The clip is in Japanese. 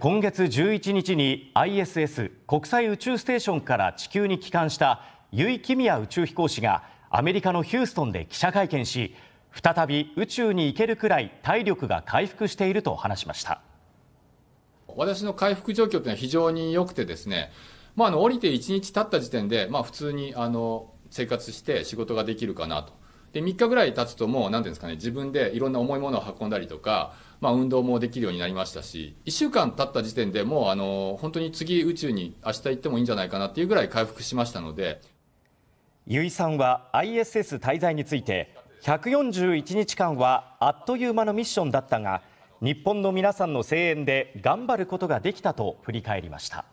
今月11日に ISS 国際宇宙ステーションから地球に帰還した結井亀美也宇宙飛行士がアメリカのヒューストンで記者会見し再び宇宙に行けるくらい体力が回復していると話しました私の回復状況というのは非常に良くてですね、まあ、あの降りて1日経った時点で、まあ、普通にあの生活して仕事ができるかなと。で3日ぐらい経つともう何ていうんですかね自分でいろんな重いものを運んだりとか、まあ、運動もできるようになりましたし1週間経った時点でもうあの本当に次宇宙に明日行ってもいいんじゃないかなっていうぐらい回復しましたのでゆ井さんは ISS 滞在について141日間はあっという間のミッションだったが日本の皆さんの声援で頑張ることができたと振り返りました。